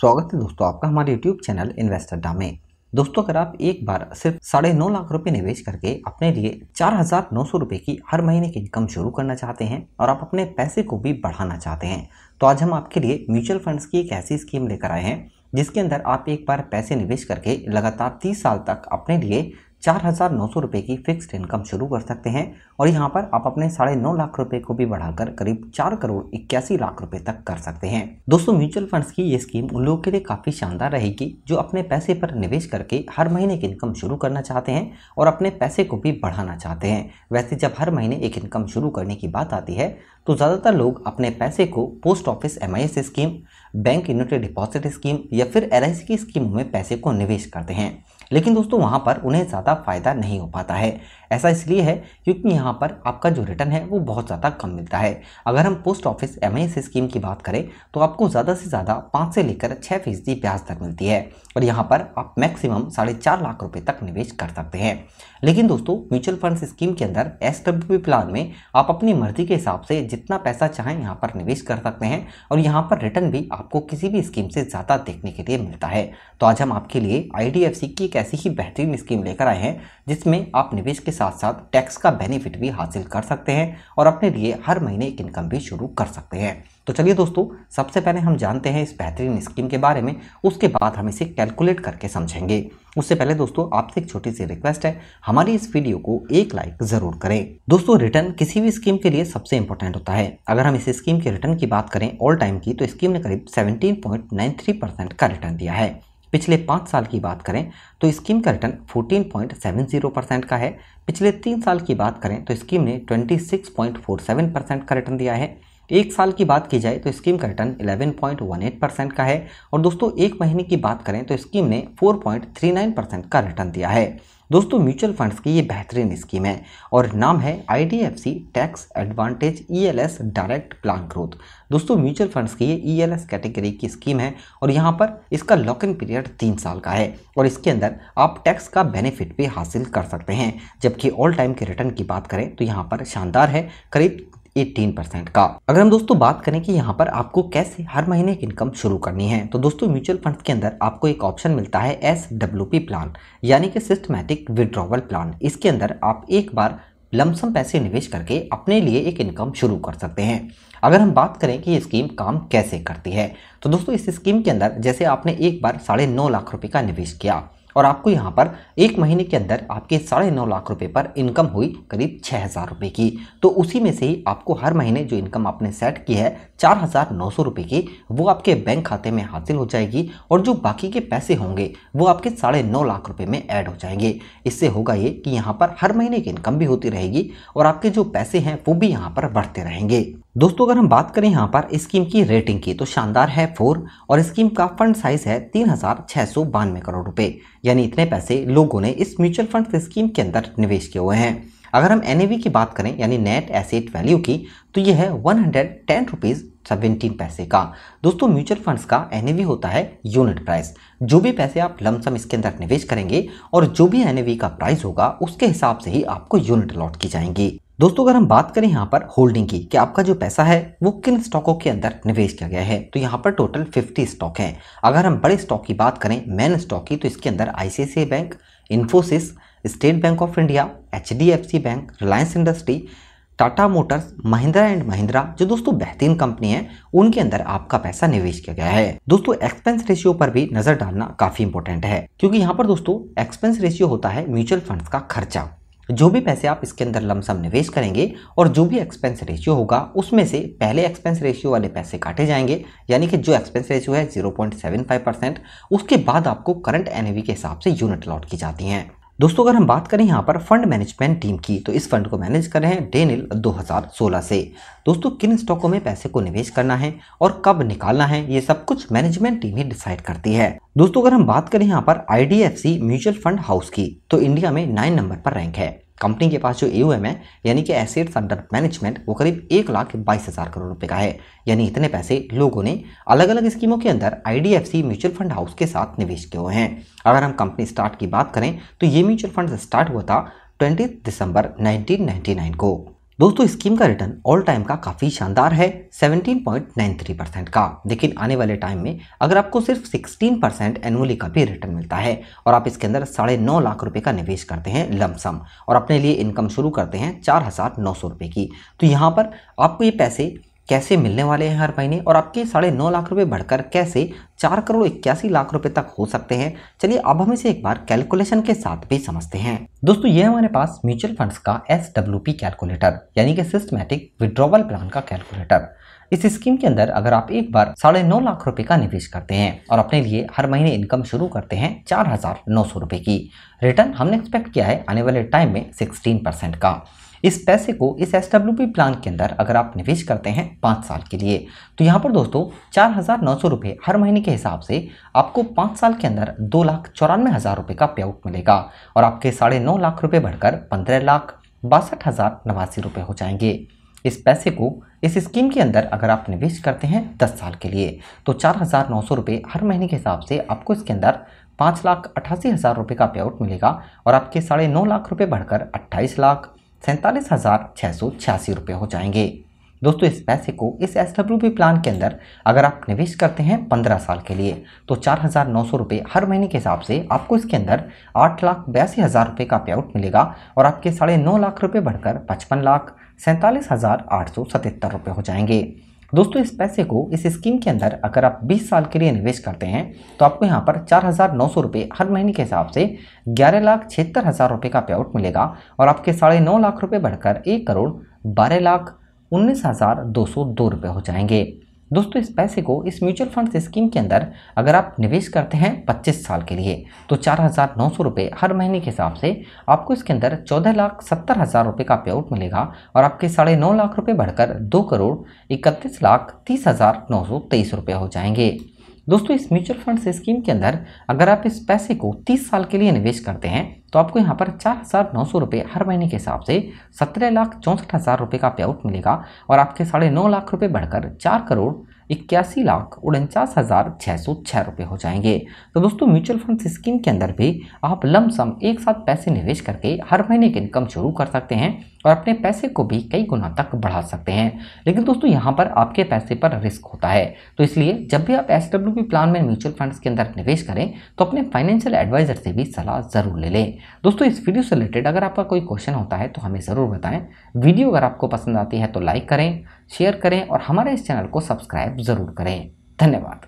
स्वागत है दोस्तों आपका हमारे यूट्यूब चैनल इन्वेस्टर डा में दोस्तों अगर आप एक बार सिर्फ साढ़े नौ लाख रुपए निवेश करके अपने लिए चार हजार नौ सौ रुपये की हर महीने की इनकम शुरू करना चाहते हैं और आप अपने पैसे को भी बढ़ाना चाहते हैं तो आज हम आपके लिए म्यूचुअल फंड्स की एक ऐसी स्कीम लेकर आए हैं जिसके अंदर आप एक बार पैसे निवेश करके लगातार तीस साल तक अपने लिए चार हज़ार नौ सौ रुपये की फिक्स्ड इनकम शुरू कर सकते हैं और यहाँ पर आप अपने साढ़े नौ लाख रुपए को भी बढ़ाकर करीब चार करोड़ इक्यासी लाख रुपए तक कर सकते हैं दोस्तों म्यूचुअल फंड्स की ये स्कीम उन लोगों के लिए काफ़ी शानदार रहेगी जो अपने पैसे पर निवेश करके हर महीने की इनकम शुरू करना चाहते हैं और अपने पैसे को भी बढ़ाना चाहते हैं वैसे जब हर महीने एक इनकम शुरू करने की बात आती है तो ज़्यादातर लोग अपने पैसे को post office M scheme bank united deposit scheme या फिर एल की स्कीम में पैसे को निवेश करते हैं लेकिन दोस्तों वहाँ पर उन्हें ज़्यादा फायदा नहीं हो पाता है ऐसा इसलिए है क्योंकि यहाँ पर आपका जो रिटर्न है वो बहुत ज़्यादा कम मिलता है अगर हम पोस्ट ऑफिस एम स्कीम की बात करें तो आपको ज़्यादा से ज़्यादा पाँच से लेकर छः फीसदी ब्याज दर मिलती है और यहाँ पर आप मैक्सिमम साढ़े चार लाख रुपये तक निवेश कर सकते हैं लेकिन दोस्तों म्यूचुअल फंड स्कीम के अंदर एस प्लान में आप अपनी मर्जी के हिसाब से जितना पैसा चाहें यहाँ पर निवेश कर सकते हैं और यहाँ पर रिटर्न भी आपको किसी भी स्कीम से ज़्यादा देखने के लिए मिलता है तो आज हम आपके लिए आई की एक ऐसी ही बेहतरीन स्कीम लेकर आए हैं जिसमें आप निवेश के साथ साथ टैक्स का बेनिफिट भी हासिल कर सकते हैं और अपने लिए हर महीने एक इनकम भी शुरू कर सकते हैं तो चलिए दोस्तों सबसे पहले हम जानते हैं इस बेहतरीन स्कीम के बारे में उसके बाद हम इसे कैलकुलेट करके समझेंगे उससे पहले दोस्तों आपसे एक छोटी सी रिक्वेस्ट है हमारी इस वीडियो को एक लाइक जरूर करें दोस्तों रिटर्न किसी भी स्कीम के लिए सबसे इंपॉर्टेंट होता है अगर हम इस स्कीम के रिटर्न की बात करें ऑल टाइम की तो स्कीम ने करीब 17.93 का रिटर्न दिया है पिछले पाँच साल की बात करें तो स्कीम का रिटर्न 14.70 परसेंट का है पिछले तीन साल की बात करें तो स्कीम ने 26.47 परसेंट का रिटर्न दिया है एक साल की बात की जाए तो स्कीम का रिटर्न 11.18 परसेंट का है और दोस्तों एक महीने की बात करें तो स्कीम ने 4.39 परसेंट का रिटर्न दिया है दोस्तों म्यूचुअल फंड्स की ये बेहतरीन स्कीम है और नाम है IDFC tax advantage ELSS direct plan growth दोस्तों म्यूचुअल फंड्स की ये ईएलएस e कैटेगरी की स्कीम है और यहाँ पर इसका लॉक इन पीरियड तीन साल का है और इसके अंदर आप टैक्स का बेनिफिट भी हासिल कर सकते हैं जबकि ऑल टाइम के रिटर्न की बात करें तो यहाँ पर शानदार है करीब एटीन परसेंट का अगर हम दोस्तों बात करें कि यहाँ पर आपको कैसे हर महीने की इनकम शुरू करनी है तो दोस्तों म्यूचुअल फंड के अंदर आपको एक ऑप्शन मिलता है एस डब्ल्यू पी प्लान यानी कि सिस्टमैटिक विड्रॉवल प्लान इसके अंदर आप एक बार लमसम पैसे निवेश करके अपने लिए एक इनकम शुरू कर सकते हैं अगर हम बात करें कि ये स्कीम काम कैसे करती है तो दोस्तों इस स्कीम के अंदर जैसे आपने एक बार साढ़े नौ लाख रुपए का निवेश किया और आपको यहाँ पर एक महीने के अंदर आपके साढ़े नौ लाख रुपये पर इनकम हुई करीब छः हज़ार रुपये की तो उसी में से ही आपको हर महीने जो इनकम आपने सेट की है चार हज़ार नौ सौ रुपये की वो आपके बैंक खाते में हासिल हो जाएगी और जो बाकी के पैसे होंगे वो आपके साढ़े नौ लाख रुपये में ऐड हो जाएंगे इससे होगा ये कि यहाँ पर हर महीने की इनकम भी होती रहेगी और आपके जो पैसे हैं वो भी यहाँ पर बढ़ते रहेंगे दोस्तों अगर हम बात करें यहाँ पर स्कीम की रेटिंग की तो शानदार है फोर और स्कीम का फंड साइज है तीन हजार छः सौ बानवे करोड़ रुपए यानी इतने पैसे लोगों ने इस म्यूचुअल फंड स्कीम के अंदर निवेश किए हुए हैं अगर हम एन की बात करें यानी नेट एसेट वैल्यू की तो यह है one hundred ten rupees seventeen पैसे का दोस्तों म्यूचुअल फंड्स का एन होता है यूनिट प्राइस जो भी पैसे आप लमसम इसके अंदर निवेश करेंगे और जो भी एन का प्राइस होगा उसके हिसाब से ही आपको यूनिट अलॉट की जाएंगी दोस्तों अगर हम बात करें यहाँ पर होल्डिंग की कि आपका जो पैसा है वो किन स्टॉकों के अंदर निवेश किया गया है तो यहाँ पर टोटल 50 स्टॉक हैं अगर हम बड़े स्टॉक की बात करें मेन स्टॉक की तो इसके अंदर ICICI bank Infosys State Bank of India H bank Reliance industry Tata Motors Mahindra and Mahindra जो दोस्तों बेहतरीन कंपनी है उनके अंदर आपका पैसा निवेश किया गया है दोस्तों एक्सपेंस रेशियो पर भी नजर डालना काफी इंपॉर्टेंट है क्योंकि यहाँ पर दोस्तों एक्सपेंस रेशियो होता है म्यूचुअल फंड्स का खर्चा जो भी पैसे आप इसके अंदर लमसम निवेश करेंगे और जो भी एक्सपेंस रेशियो होगा उसमें से पहले एक्सपेंस रेशियो वाले पैसे काटे जाएंगे यानी कि जो एक्सपेंस रेशियो है 0.75 परसेंट उसके बाद आपको करंट एन के हिसाब से यूनिट अलॉट की जाती हैं दोस्तों अगर हम बात करें यहाँ पर फंड मैनेजमेंट टीम की तो इस फंड को मैनेज कर रहे हैं डेनिल 2016 से दोस्तों किन स्टॉकों में पैसे को निवेश करना है और कब निकालना है ये सब कुछ मैनेजमेंट टीम ही डिसाइड करती है दोस्तों अगर हम बात करें यहाँ पर आई म्यूचुअल फंड हाउस की तो इंडिया में नाइन नंबर पर रैंक है कंपनी के पास जो ए है यानी कि एसेट्स अंडर मैनेजमेंट वो करीब एक लाख बाईस हज़ार करोड़ रुपए का है यानी इतने पैसे लोगों ने अलग अलग स्कीमों के अंदर आईडीएफसी म्यूचुअल फंड हाउस के साथ निवेश किए हुए हैं अगर हम कंपनी स्टार्ट की बात करें तो ये म्यूचुअल फंड स्टार्ट हुआ था ट्वेंटी दिसंबर नाइनटीन को दोस्तों स्कीम का रिटर्न ऑल टाइम का काफ़ी शानदार है 17.93 परसेंट का लेकिन आने वाले टाइम में अगर आपको सिर्फ 16 परसेंट एनुअली का भी रिटर्न मिलता है और आप इसके अंदर साढ़े नौ लाख रुपए का निवेश करते हैं लमसम और अपने लिए इनकम शुरू करते हैं चार हज़ार नौ सौ रुपये की तो यहाँ पर आपको ये पैसे कैसे मिलने वाले हैं हर महीने और आपके साढ़े नौ लाख रुपए बढ़कर कैसे चार करोड़ इक्यासी लाख रुपए तक हो सकते हैं चलिए अब हम इसे एक बार कैलकुलेशन के साथ भी समझते हैं दोस्तों ये हमारे पास म्यूचुअल फंड्स का एस कैलकुलेटर यानी कि सिस्टमेटिक विड्रॉवल प्लान का कैलकुलेटर इस स्कीम के अंदर अगर आप एक बार साढ़े नौ लाख रुपए का निवेश करते हैं और अपने लिए हर महीने इनकम शुरू करते हैं चार हजार नौ सौ रुपए की रिटर्न हमने एक्सपेक्ट किया है आने वाले टाइम में सिक्सटीन परसेंट का इस पैसे को इस एस प्लान के अंदर अगर आप निवेश करते हैं पाँच साल के लिए तो यहाँ पर दोस्तों चार हज़ार नौ सौ रुपये हर महीने के हिसाब से आपको पाँच साल के अंदर दो लाख चौरानवे हज़ार रुपये का पे आउट मिलेगा और आपके साढ़े नौ लाख रुपये बढ़कर पंद्रह लाख बासठ हज़ार नवासी रुपये हो जाएंगे इस पैसे को इस स्कीम के अंदर अगर आप निवेश करते हैं दस साल के लिए तो चार हज़ार नौ सौ रुपये हर महीने के हिसाब से आपको इसके अंदर पाँच लाख अट्ठासी हज़ार रुपये का पे आउट मिलेगा और आपके साढ़े नौ लाख रुपये बढ़कर अट्ठाईस लाख सैंतालीस हज़ार छः सौ छियासी रुपये हो जाएंगे दोस्तों इस पैसे को इस एस डब्ल्यू प्लान के अंदर अगर आप निवेश करते हैं पंद्रह साल के लिए तो चार हज़ार नौ सौ रुपये हर महीने के हिसाब से आपको इसके अंदर आठ लाख बयासी हज़ार रुपये का पे आउट मिलेगा और आपके साढ़े नौ लाख रुपये बढ़कर पचपन लाख सैंतालीस हज़ार आठ सौ सतहत्तर रुपये हो जाएंगे दोस्तों इस पैसे को इस स्कीम के अंदर अगर आप 20 साल के लिए निवेश करते हैं तो आपको यहाँ पर चार हज़ार नौ सौ रुपये हर महीने के हिसाब से ग्यारह लाख छिहत्तर हज़ार रुपये का पेआउट मिलेगा और आपके साढ़े नौ लाख रुपये बढ़कर एक करोड़ बारह लाख उन्नीस हज़ार दो सौ दो रुपये हो जाएंगे दोस्तों इस पैसे को इस म्यूचुअल फंड स्कीम के अंदर अगर आप निवेश करते हैं 25 साल के लिए तो चार हज़ार नौ सौ रुपये हर महीने के हिसाब से आपको इसके अंदर चौदह लाख सत्तर हज़ार रुपये का पे आउट मिलेगा और आपके साढ़े नौ लाख रुपये बढ़कर दो करोड़ इकतीस लाख तीस हज़ार नौ सौ तेईस रुपये हो जाएंगे दोस्तों इस म्यूचुअल फंड स्कीम के अंदर अगर आप इस पैसे को 30 साल के लिए निवेश करते हैं तो आपको यहाँ पर चार हज़ार नौ सौ रुपये हर महीने के हिसाब से सत्रह लाख चौंसठ हज़ार रुपये का पे आउट मिलेगा और आपके साढ़े नौ लाख रुपये बढ़कर चार करोड़ इक्यासी लाख उनचास हज़ार छः सौ छः रुपये हो जाएंगे तो दोस्तों म्यूचुअल फंड स्कीम के अंदर भी आप लमसम एक साथ पैसे निवेश करके हर महीने की इनकम शुरू कर सकते हैं और अपने पैसे को भी कई गुना तक बढ़ा सकते हैं लेकिन दोस्तों यहाँ पर आपके पैसे पर रिस्क होता है तो इसलिए जब भी आप एस प्लान में म्यूचुअल फंड्स के अंदर निवेश करें तो अपने फाइनेंशियल एडवाइजर से भी सलाह ज़रूर ले लें दोस्तों इस वीडियो से रिलेटेड अगर आपका कोई क्वेश्चन होता है तो हमें ज़रूर बताएँ वीडियो अगर आपको पसंद आती है तो लाइक करें शेयर करें और हमारे इस चैनल को सब्सक्राइब ज़रूर करें धन्यवाद